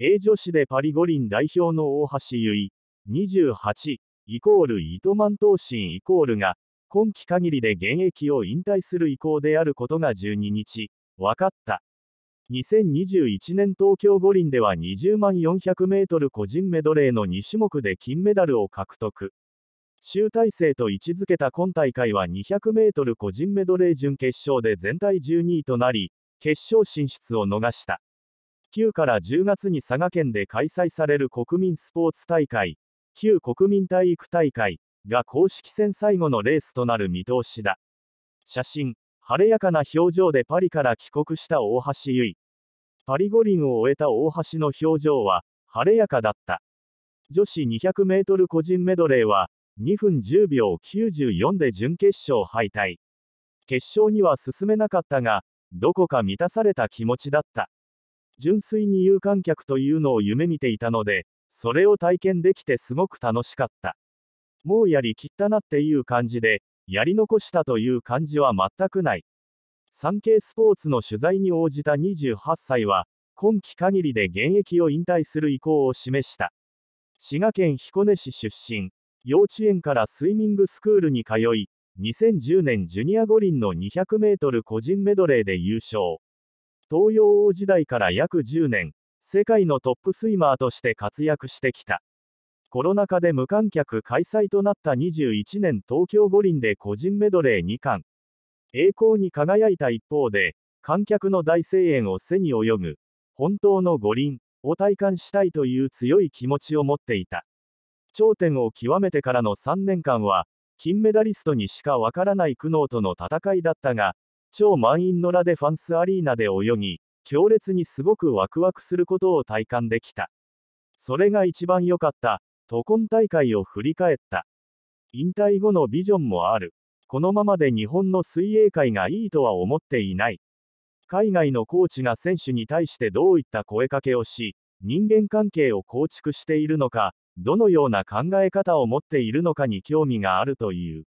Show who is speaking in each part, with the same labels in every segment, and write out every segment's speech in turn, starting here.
Speaker 1: A 女子でパリ五輪代表の大橋由衣、28、イコール糸満投身イコールが、今季限りで現役を引退する意向であることが12日、分かった。2021年東京五輪では20万400メートル個人メドレーの2種目で金メダルを獲得。集大成と位置づけた今大会は200メートル個人メドレー準決勝で全体12位となり、決勝進出を逃した。9から10月に佐賀県で開催される国民スポーツ大会、旧国民体育大会が公式戦最後のレースとなる見通しだ。写真、晴れやかな表情でパリから帰国した大橋悠依パリ五輪を終えた大橋の表情は、晴れやかだった。女子200メートル個人メドレーは、2分10秒94で準決勝敗退。決勝には進めなかったが、どこか満たされた気持ちだった。純粋に有観客というのを夢見ていたので、それを体験できてすごく楽しかった。もうやりきったなっていう感じで、やり残したという感じは全くない。産経スポーツの取材に応じた28歳は、今季限りで現役を引退する意向を示した。滋賀県彦根市出身、幼稚園からスイミングスクールに通い、2010年ジュニア五輪の200メートル個人メドレーで優勝。東洋王時代から約10年、世界のトップスイマーとして活躍してきた。コロナ禍で無観客開催となった21年東京五輪で個人メドレー2冠。栄光に輝いた一方で、観客の大声援を背に泳ぐ、本当の五輪を体感したいという強い気持ちを持っていた。頂点を極めてからの3年間は、金メダリストにしかわからない苦悩との戦いだったが、超満員のラデファンスアリーナで泳ぎ、強烈にすごくワクワクすることを体感できた。それが一番良かった、と今大会を振り返った。引退後のビジョンもある。このままで日本の水泳界がいいとは思っていない。海外のコーチが選手に対してどういった声かけをし、人間関係を構築しているのか、どのような考え方を持っているのかに興味があるという。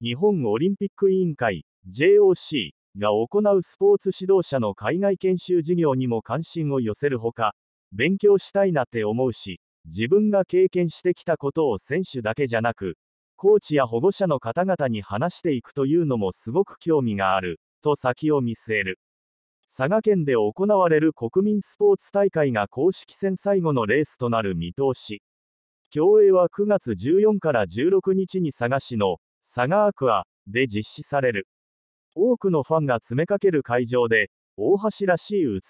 Speaker 1: 日本オリンピック委員会、JOC が行うスポーツ指導者の海外研修事業にも関心を寄せるほか、勉強したいなって思うし、自分が経験してきたことを選手だけじゃなく、コーチや保護者の方々に話していくというのもすごく興味がある、と先を見据える。佐賀県で行われる国民スポーツ大会が公式戦最後のレースとなる見通し。競泳は9月14から16日に佐賀市の佐賀アクアで実施される。多くのファンが詰めかける会場で、大橋らしい美